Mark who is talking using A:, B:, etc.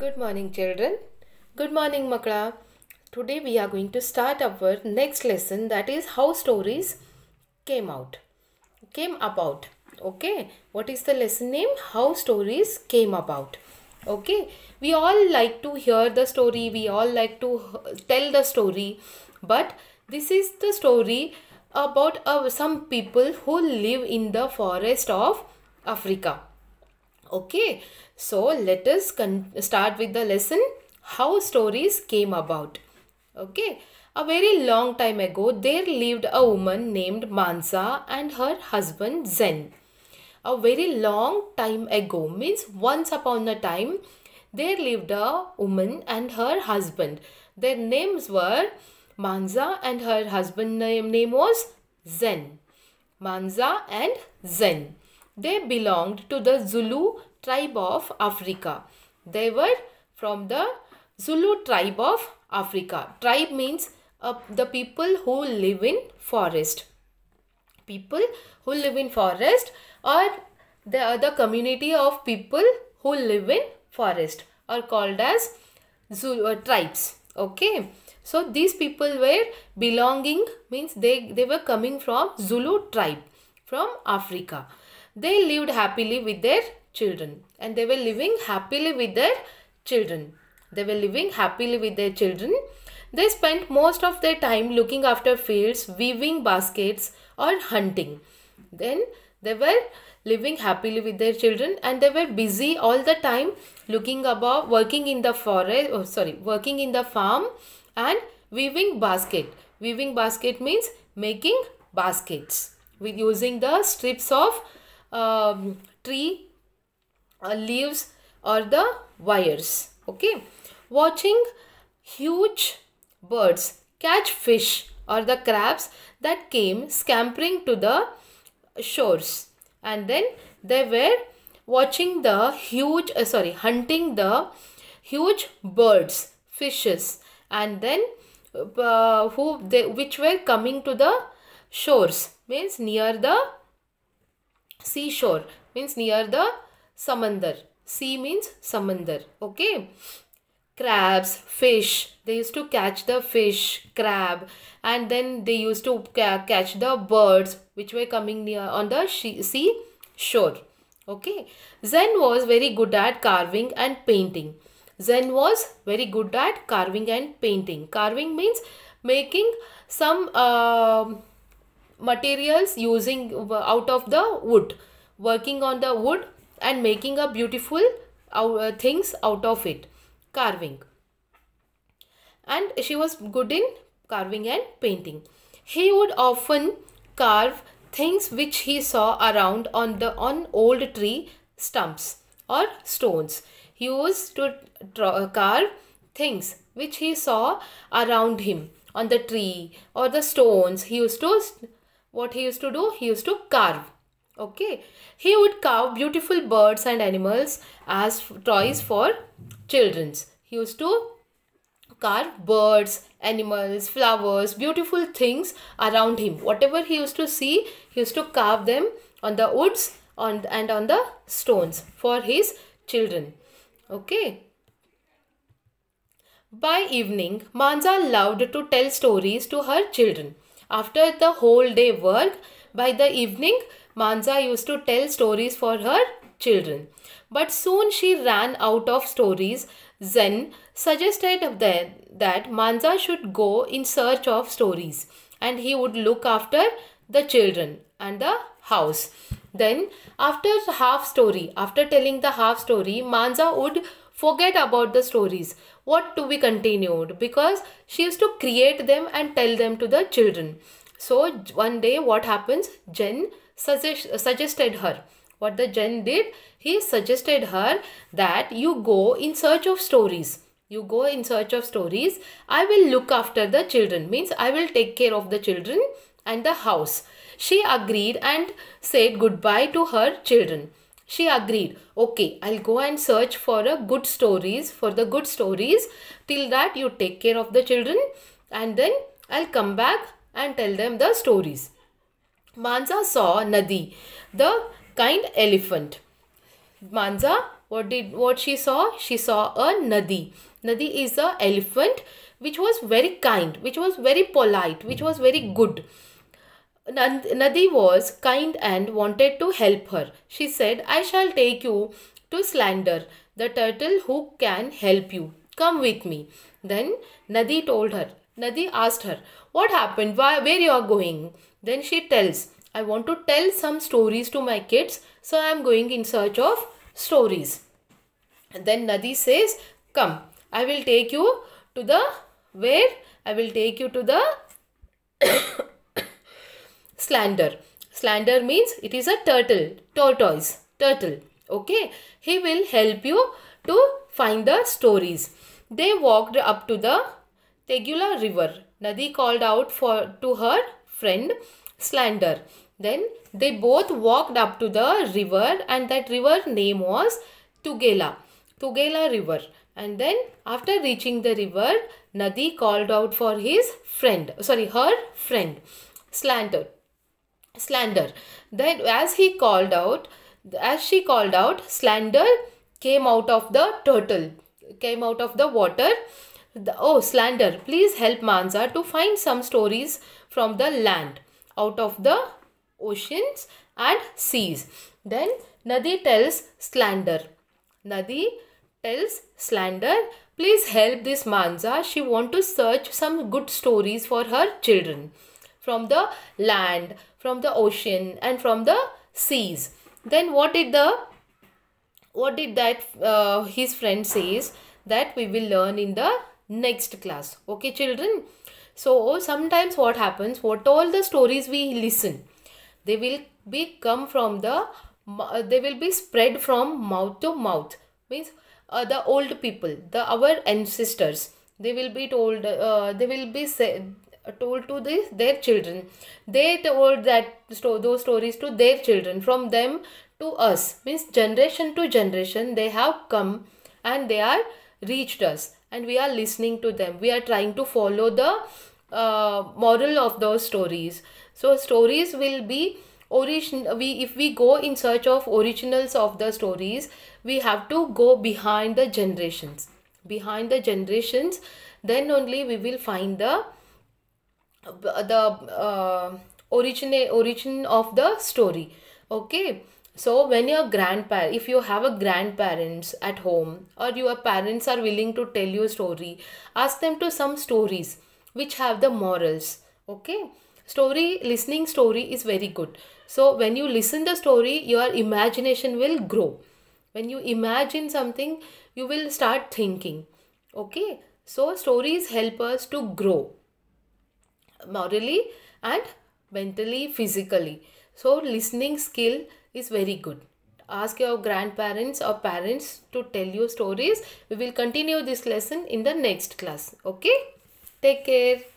A: Good morning children. Good morning Makla. Today we are going to start our next lesson that is how stories came out. Came about. Okay. What is the lesson name? How stories came about. Okay. We all like to hear the story. We all like to tell the story. But this is the story about uh, some people who live in the forest of Africa Okay, so let us start with the lesson how stories came about. Okay, a very long time ago there lived a woman named Mansa and her husband Zen. A very long time ago means once upon a time there lived a woman and her husband. Their names were Manza and her husband name, name was Zen. Manza and Zen. They belonged to the Zulu tribe of Africa. They were from the Zulu tribe of Africa. Tribe means uh, the people who live in forest. People who live in forest or the other community of people who live in forest are called as Zulu, uh, tribes. Okay. So these people were belonging means they, they were coming from Zulu tribe from Africa they lived happily with their children and they were living happily with their children. They were living happily with their children. They spent most of their time looking after fields, weaving baskets or hunting. Then they were living happily with their children and they were busy all the time looking above, working in the forest, oh, sorry, working in the farm and weaving basket. Weaving basket means making baskets with using the strips of um, tree uh, leaves or the wires okay watching huge birds catch fish or the crabs that came scampering to the shores and then they were watching the huge uh, sorry hunting the huge birds fishes and then uh, who they which were coming to the shores means near the seashore means near the Samandar. Sea means Samandar. Okay. Crabs, fish. They used to catch the fish, crab. And then they used to ca catch the birds which were coming near on the sea shore. Okay. Zen was very good at carving and painting. Zen was very good at carving and painting. Carving means making some... Uh, materials using out of the wood working on the wood and making a beautiful uh, things out of it carving and she was good in carving and painting he would often carve things which he saw around on the on old tree stumps or stones he used to draw, uh, carve things which he saw around him on the tree or the stones he used to what he used to do? He used to carve. Okay. He would carve beautiful birds and animals as toys for childrens. He used to carve birds, animals, flowers, beautiful things around him. Whatever he used to see, he used to carve them on the woods on, and on the stones for his children. Okay. By evening, Manza loved to tell stories to her children. After the whole day work, by the evening, Manza used to tell stories for her children. But soon she ran out of stories. Zen suggested that Manza should go in search of stories and he would look after the children and the house. Then after half story, after telling the half story, Manza would forget about the stories what to be continued because she used to create them and tell them to the children so one day what happens jen suggest, suggested her what the jen did he suggested her that you go in search of stories you go in search of stories i will look after the children means i will take care of the children and the house she agreed and said goodbye to her children she agreed, okay, I'll go and search for a good stories, for the good stories. Till that you take care of the children and then I'll come back and tell them the stories. Manza saw Nadi, the kind elephant. Manza, what did what she saw? She saw a Nadi. Nadi is a elephant which was very kind, which was very polite, which was very good. Nadi was kind and wanted to help her. She said, I shall take you to Slander, the turtle who can help you. Come with me. Then Nadi told her. Nadi asked her, What happened? Why, where you are going? Then she tells, I want to tell some stories to my kids, so I am going in search of stories. And then Nadi says, Come, I will take you to the where? I will take you to the slander. Slander means it is a turtle, tortoise, turtle. Okay. He will help you to find the stories. They walked up to the Tegula river. Nadi called out for to her friend Slander. Then they both walked up to the river and that river name was Tugela. Tugela river. And then after reaching the river, Nadi called out for his friend, sorry, her friend, Slander slander. Then as he called out, as she called out, slander came out of the turtle, came out of the water. The, oh, slander, please help Manza to find some stories from the land, out of the oceans and seas. Then Nadi tells slander. Nadi tells slander, please help this Manza. She want to search some good stories for her children from the land, from the ocean and from the seas. Then what did the what did that uh, his friend says that we will learn in the next class. Okay children. So sometimes what happens what all the stories we listen they will be come from the uh, they will be spread from mouth to mouth means uh, the old people the our ancestors they will be told uh, they will be said. Uh, told to this, their children. They told that those stories to their children. From them to us means generation to generation they have come and they are reached us and we are listening to them. We are trying to follow the uh, moral of those stories. So stories will be origin we if we go in search of originals of the stories we have to go behind the generations behind the generations then only we will find the the uh, origin origin of the story okay so when your grandparent if you have a grandparents at home or your parents are willing to tell you story ask them to some stories which have the morals okay story listening story is very good so when you listen the story your imagination will grow when you imagine something you will start thinking okay so stories help us to grow morally and mentally physically so listening skill is very good ask your grandparents or parents to tell you stories we will continue this lesson in the next class okay take care